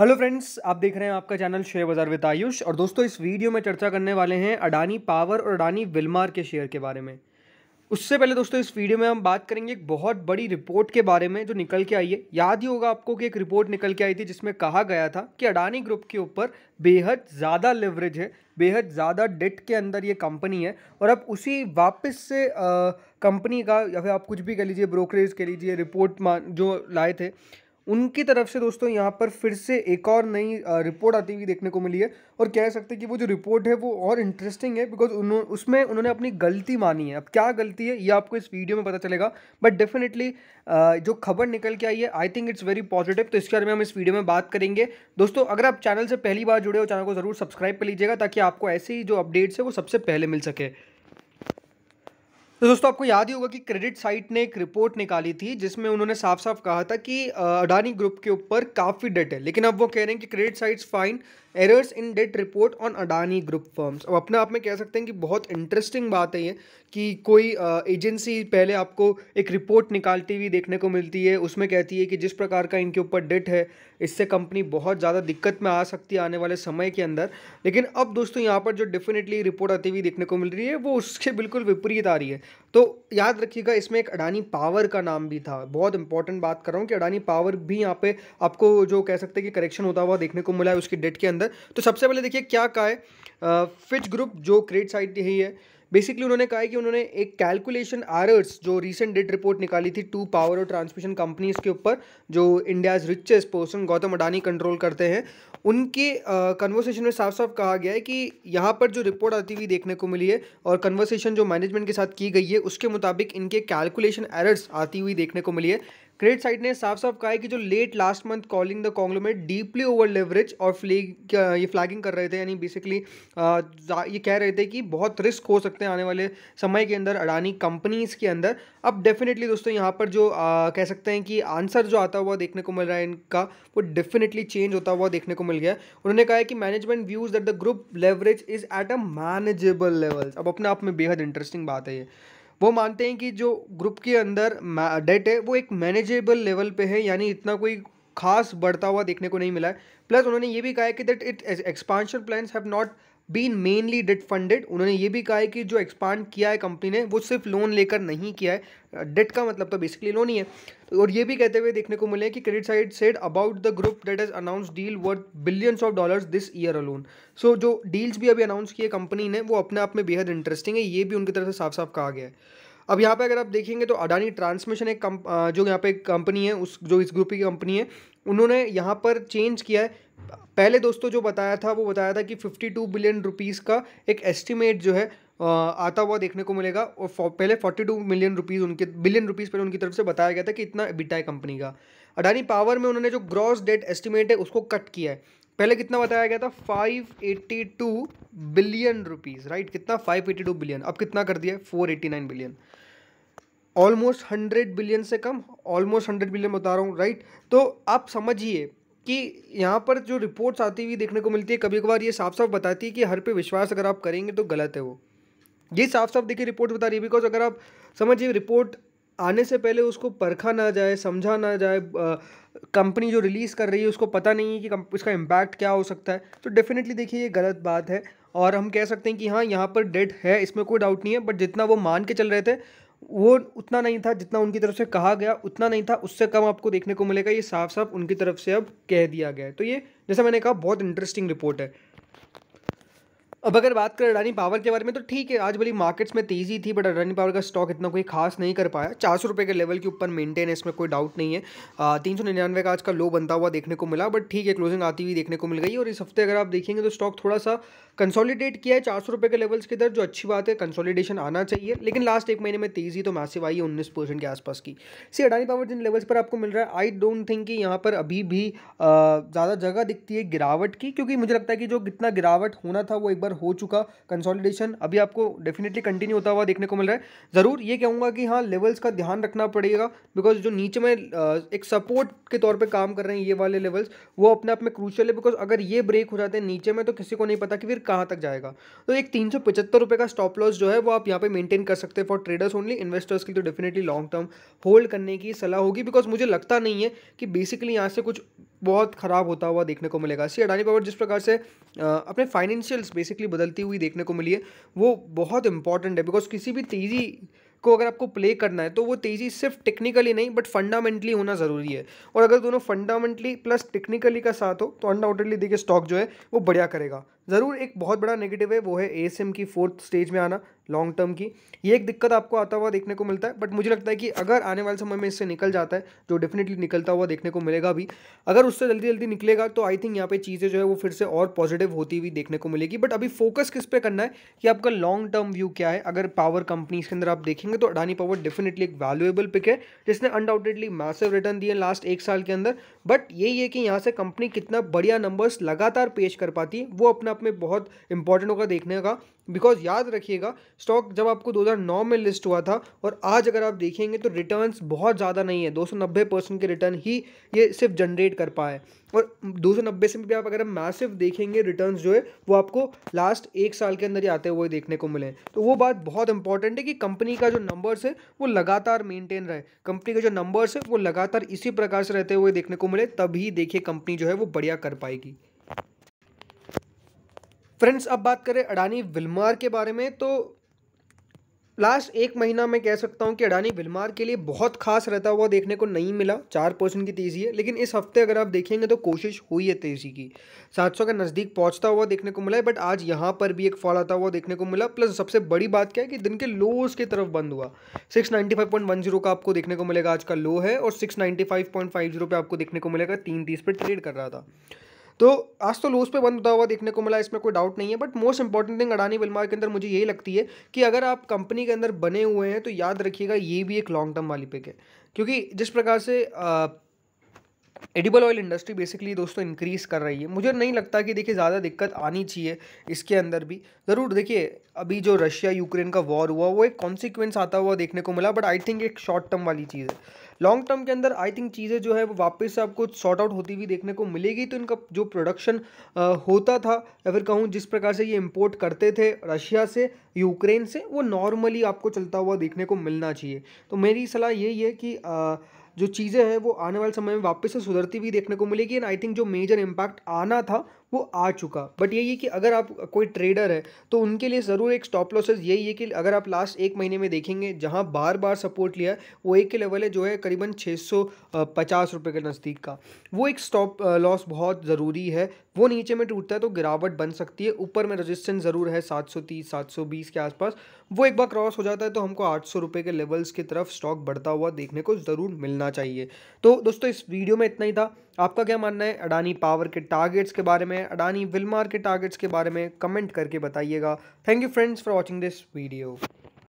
hello friends आप देख रहे हैं आपका चैनल शेयर बाजार विद आयुष और दोस्तों इस वीडियो में चर्चा करने वाले हैं अडानी पावर और अडानी विलमार के शेयर के बारे में उससे पहले दोस्तों इस वीडियो में हम बात करेंगे एक बहुत बड़ी रिपोर्ट के बारे में जो निकल के आई है याद ही होगा आपको कि एक रिपोर्ट निकल के आई थी जिसमें कहा गया था कि अडानी ग्रुप के ऊपर बेहद ज़्यादा लेवरेज है बेहद ज़्यादा डेट के अंदर ये कंपनी है और अब उसी वापस से कंपनी का या फिर आप कुछ भी कह लीजिए ब्रोकरेज कह लीजिए रिपोर्ट जो लाए थे उनकी तरफ से दोस्तों यहाँ पर फिर से एक और नई रिपोर्ट आती हुई देखने को मिली है और कह सकते हैं कि वो जो रिपोर्ट है वो और इंटरेस्टिंग है बिकॉज उन्होंने उसमें उन्होंने अपनी गलती मानी है अब क्या गलती है ये आपको इस वीडियो में पता चलेगा बट डेफिनेटली जो खबर निकल के आई है I think it's very positive तो इसके बारे में हम इस वीडियो में बात करेंगे दोस्तों अगर आप चैनल से पहली बार जुड़े हो चैनल को ज़रूर सब्सक्राइब कर लीजिएगा ताकि आपको ऐसे ही जो अपडेट्स है वो सबसे पहले मिल सके तो दोस्तों आपको याद ही होगा कि क्रेडिट साइट ने एक रिपोर्ट निकाली थी जिसमें उन्होंने साफ साफ कहा था कि अडानी ग्रुप के ऊपर काफ़ी डेट है लेकिन अब वो कह रहे हैं कि CreditSights fine errors in debt report on Adani group firms अब अपने आप में कह सकते हैं कि बहुत इंटरेस्टिंग बात है ये कि कोई एजेंसी पहले आपको एक रिपोर्ट निकालती हुई देखने को मिलती है उसमें कहती है कि जिस प्रकार का इनके ऊपर डेट है इससे कंपनी बहुत ज़्यादा दिक्कत में आ सकती है आने वाले समय के अंदर लेकिन अब दोस्तों यहाँ पर जो डेफिनेटली रिपोर्ट आती हुई देखने को मिल रही है वो उसके बिल्कुल विपरीत आ रही है तो याद रखिएगा इसमें एक अडानी पावर का नाम भी था बहुत इंपॉर्टेंट बात कर रहा हूँ कि अडानी पावर भी यहाँ पे आपको जो कह सकते हैं कि करेक्शन होता हुआ देखने को मिला है उसकी डेट के अंदर तो सबसे पहले देखिए क्या कहा है फिच ग्रुप जो क्रेड साइट ही है बेसिकली उन्होंने कहा है कि उन्होंने एक कैलकुलेशन आरर्स जो रिसेंट डेट रिपोर्ट निकाली थी टू पावर और ट्रांसमिशन कंपनीज के ऊपर जो India's richest person Gautam Adani control करते हैं उनके कन्वर्सेशन में साफ साफ कहा गया है कि यहाँ पर जो रिपोर्ट आती हुई देखने को मिली है और कन्वर्सेशन जो मैनेजमेंट के साथ की गई है उसके मुताबिक इनके कैलकुलेशन एरर्स आती हुई देखने को मिली है क्रेडिट साइड ने साफ साफ कहा है कि जो late last month calling the conglomerate deeply over leverage और फ्लैग ये फ्लैगिंग कर रहे थे यानी बेसिकली ये कह रहे थे कि बहुत रिस्क हो सकते हैं आने वाले समय के अंदर अडानी कंपनीज के अंदर अब डेफिनेटली दोस्तों यहाँ पर जो आ, कह सकते हैं कि आंसर जो आता हुआ देखने को मिल रहा है इनका वो डेफिनेटली चेंज होता हुआ देखने को मिल गया उन्होंने कहा है कि management views that the group leverage is at a manageable levels अब अपने आप में बेहद इंटरेस्टिंग बात है ये वो मानते हैं कि जो ग्रुप के अंदर डेट है वो एक मैनेजेबल लेवल पे है यानी इतना कोई खास बढ़ता हुआ देखने को नहीं मिला है प्लस उन्होंने ये भी कहा है कि that it expansion plans have not been mainly debt funded उन्होंने ये भी कहा है कि जो एक्सपांड किया है कंपनी ने वो सिर्फ लोन लेकर नहीं किया है डेट का मतलब तो बेसिकली लोन ही है और ये भी कहते हुए देखने को मिले कि CreditSights said about the group debt is announce deal worth billions of dollars this year alone so जो डील्स भी अभी अनाउंस किए कंपनी ने वो अपने आप में बेहद इंटरेस्टिंग है ये भी उनकी तरफ से साफ साफ कहा गया है अब यहाँ पे अगर आप देखेंगे तो अडानी ट्रांसमिशन एक कम, जो यहाँ पे कंपनी है उस जो इस ग्रुप की कंपनी है उन्होंने यहाँ पर चेंज किया है पहले दोस्तों जो बताया था वो बताया था कि 52 बिलियन रुपीज़ का एक एस्टिमेट जो है आता हुआ देखने को मिलेगा और पहले 42 मिलियन रुपीज़ उनके बिलियन रुपीज़ पहले उनकी तरफ से बताया गया था कि इतना बिटा है कंपनी का अडानी पावर में उन्होंने जो ग्रॉस डेट एस्टिमेट है उसको कट किया है पहले कितना बताया गया था 582 बिलियन रुपीज़ राइट कितना 582 बिलियन अब कितना कर दिया है 489 बिलियन ऑलमोस्ट हंड्रेड बिलियन से कम ऑलमोस्ट हंड्रेड बिलियन बता रहा हूँ राइट तो आप समझिए कि यहाँ पर जो रिपोर्ट्स आती हुई देखने को मिलती है कभी कभार ये साफ साफ बताती है कि हर पे विश्वास अगर आप करेंगे तो गलत है वो ये साफ साफ देखिए रिपोर्ट बता रही है बिकॉज अगर आप समझिए रिपोर्ट आने से पहले उसको परखा ना जाए समझा ना जाए कंपनी जो रिलीज़ कर रही है उसको पता नहीं है कि इसका इम्पैक्ट क्या हो सकता है तो डेफिनेटली देखिए ये गलत बात है और हम कह सकते हैं कि हाँ यहाँ पर डेट है इसमें कोई डाउट नहीं है बट जितना वो मान के चल रहे थे वो उतना नहीं था जितना उनकी तरफ से कहा गया उतना नहीं था उससे कम आपको देखने को मिलेगा ये साफ साफ उनकी तरफ से अब कह दिया गया है तो ये जैसा मैंने कहा बहुत इंटरेस्टिंग रिपोर्ट है अब अगर बात करें अडानी पावर के बारे में तो ठीक है आज भली मार्केट्स में तेजी थी बट अडानी पावर का स्टॉक इतना कोई खास नहीं कर पाया चार सौ रुपये के लेवल के ऊपर मेंटेन है इसमें कोई डाउट नहीं है तीन सौ निन्यानवे का आज का लो बनता हुआ देखने को मिला बट ठीक है क्लोजिंग आती हुई देखने को मिल गई और इस हफ्ते अगर आप देखेंगे तो स्टॉक थोड़ा सा कंसोलिडेट किया है चार सौ रुपये के लेवल्स के अंदर जो अच्छी बात है कंसोलिडेशन आना चाहिए लेकिन लास्ट एक महीने में तेजी तो मैसेव आई है उन्नीस परसेंट के आसपास की सी अडानी पावर जिन लेवल्स पर आपको मिल रहा है आई डोंट थिंक कि यहाँ पर अभी भी ज़्यादा जगह दिखती है गिरावट की क्योंकि मुझे लगता है कि जो कितना गिरावट होना था वो एक बार ऊपर हो चुका कंसोलिडेशन अभी आपको डेफिनेटली कंटिन्यू होता हुआ देखने को मिल रहा है ज़रूर ये कहूँगा कि हाँ लेवल्स का ध्यान रखना पड़ेगा बिकॉज जो नीचे में एक सपोर्ट के तौर पर काम कर रहे हैं ये वाले लेवल्स वो अपने आप में क्रूशल है बिकॉज अगर ये ब्रेक हो जाते हैं नीचे में तो किसी को नहीं पता कि फिर कहाँ तक जाएगा तो एक तीन का स्टॉप लॉस जो है वो आप यहाँ पर मेंटेन कर सकते हैं फॉर ट्रेडर्स ओनली इन्वेस्टर्स की तो डेफिनेटली लॉन्ग टर्म होल्ड करने की सलाह होगी बिकॉज मुझे लगता नहीं है कि बेसिकली यहाँ से कुछ बहुत ख़राब होता हुआ देखने को मिलेगा सी अडानी पावर जिस प्रकार से अपने फाइनेंशियल्स बेसिकली बदलती हुई देखने को मिली है वो बहुत इंपॉर्टेंट है बिकॉज किसी भी तेज़ी को अगर आपको प्ले करना है तो वो तेज़ी सिर्फ टेक्निकली नहीं बट फंडामेंटली होना ज़रूरी है और अगर दोनों फंडामेंटली प्लस टेक्निकली का साथ हो तो अनडाउटेडली देखिए स्टॉक जो है वो बढ़िया करेगा ज़रूर एक बहुत बड़ा नेगेटिव है वो है ए की फोर्थ स्टेज में आना लॉन्ग टर्म की ये एक दिक्कत आपको आता हुआ देखने को मिलता है बट मुझे लगता है कि अगर आने वाले समय में इससे निकल जाता है जो डेफिनेटली निकलता हुआ देखने को मिलेगा भी अगर उससे जल्दी जल्दी निकलेगा तो आई थिंक यहाँ पे चीज़ें जो है वो फिर से और पॉजिटिव होती हुई देखने को मिलेगी बट अभी फोकस किस पे करना है कि आपका लॉन्ग टर्म व्यू क्या है अगर पावर कंपनीज के अंदर आप देखेंगे तो अडानी पावर डेफिनेटली एक वैल्यूएबल पिक है जिसने अनडाउटेडली मैसेव रिटर्न दिए लास्ट एक साल के अंदर बट यही है कि यहाँ से कंपनी कितना बढ़िया नंबर्स लगातार पेश कर पाती है वो अपने आप में बहुत इंपॉर्टेंट होगा देखने का बिकॉज याद रखिएगा स्टॉक जब आपको 2009 में लिस्ट हुआ था और आज अगर आप देखेंगे तो रिटर्न्स बहुत ज़्यादा नहीं है 290 परसेंट के रिटर्न ही ये सिर्फ जनरेट कर पाए और 290 से भी आप अगर मैसिव देखेंगे रिटर्न जो है वो आपको लास्ट एक साल के अंदर ही आते हुए देखने को मिले तो वो बात बहुत इंपॉर्टेंट है कि कंपनी का जो नंबर्स है वो लगातार मेनटेन रहे कंपनी के जो नंबर्स है वो लगातार इसी प्रकार से रहते हुए देखने को मिले तभी देखिए कंपनी जो है वो बढ़िया कर पाएगी फ्रेंड्स अब बात करें अडानी विलमार के बारे में तो लास्ट एक महीना में कह सकता हूँ कि अडानी विलमार के लिए बहुत खास रहता हुआ देखने को नहीं मिला चार परसेंट की तेज़ी है लेकिन इस हफ्ते अगर आप देखेंगे तो कोशिश हुई है तेज़ी की 700 के नज़दीक पहुँचता हुआ देखने को मिला है बट आज यहाँ पर भी एक फॉल आता हुआ देखने को मिला प्लस सबसे बड़ी बात क्या है कि दिन के लो उसकी तरफ बंद हुआ सिक्स का आपको देखने को मिलेगा आज का लो है और सिक्स नाइन्टी आपको देखने को मिलेगा तीन तीस पर ट्रेड कर रहा था तो आज तो लूज पे बंद होता हुआ देखने को मिला इसमें कोई डाउट नहीं है but most important thing Adani Wilmar के अंदर मुझे यही लगती है कि अगर आप कंपनी के अंदर बने हुए हैं तो याद रखिएगा ये भी एक लॉन्ग टर्म वाली पिक है क्योंकि जिस प्रकार से एडिबल ऑयल इंडस्ट्री बेसिकली दोस्तों इंक्रीज़ कर रही है मुझे नहीं लगता कि देखिए ज़्यादा दिक्कत आनी चाहिए इसके अंदर भी ज़रूर देखिए अभी जो रशिया यूक्रेन का वॉर हुआ वो एक कॉन्सिक्वेंस आता हुआ देखने को मिला बट आई थिंक एक शॉर्ट टर्म वाली चीज़ है लॉन्ग टर्म के अंदर आई थिंक चीज़ें जो है वो वापस से आपको शॉर्ट आउट होती हुई देखने को मिलेगी तो इनका जो प्रोडक्शन होता था या फिर कहूँ जिस प्रकार से ये इम्पोर्ट करते थे रशिया से यूक्रेन से वो नॉर्मली आपको चलता हुआ देखने को मिलना चाहिए तो मेरी सलाह यही है कि आ, जो चीज़ें हैं वो आने वाले समय में वापस से सुधरती हुई देखने को मिलेगी एंड आई थिंक जो मेजर इम्पैक्ट आना था वो आ चुका बट यही है कि अगर आप कोई ट्रेडर है तो उनके लिए ज़रूर एक स्टॉप लॉसेज यही है कि अगर आप लास्ट एक महीने में देखेंगे जहाँ बार बार सपोर्ट लिया वो एक के लेवल है जो है करीबन छः सौ पचास रुपये के नज़दीक का वो एक स्टॉप लॉस बहुत ज़रूरी है वो नीचे में टूटता है तो गिरावट बन सकती है ऊपर में रजिस्टेंस ज़रूर है सात सौ तीस सात सौ बीस के आसपास वो एक बार क्रॉस हो जाता है तो हमको आठ सौ रुपये के लेवल्स की तरफ स्टॉक बढ़ता हुआ देखने को ज़रूर मिलना चाहिए तो दोस्तों इस वीडियो में इतना ही था आपका क्या मानना है अडानी पावर के टारगेट्स के बारे में हैं अडानी विलमार के टारगेट्स के बारे में कमेंट करके बताइएगा thank you friends for watching this video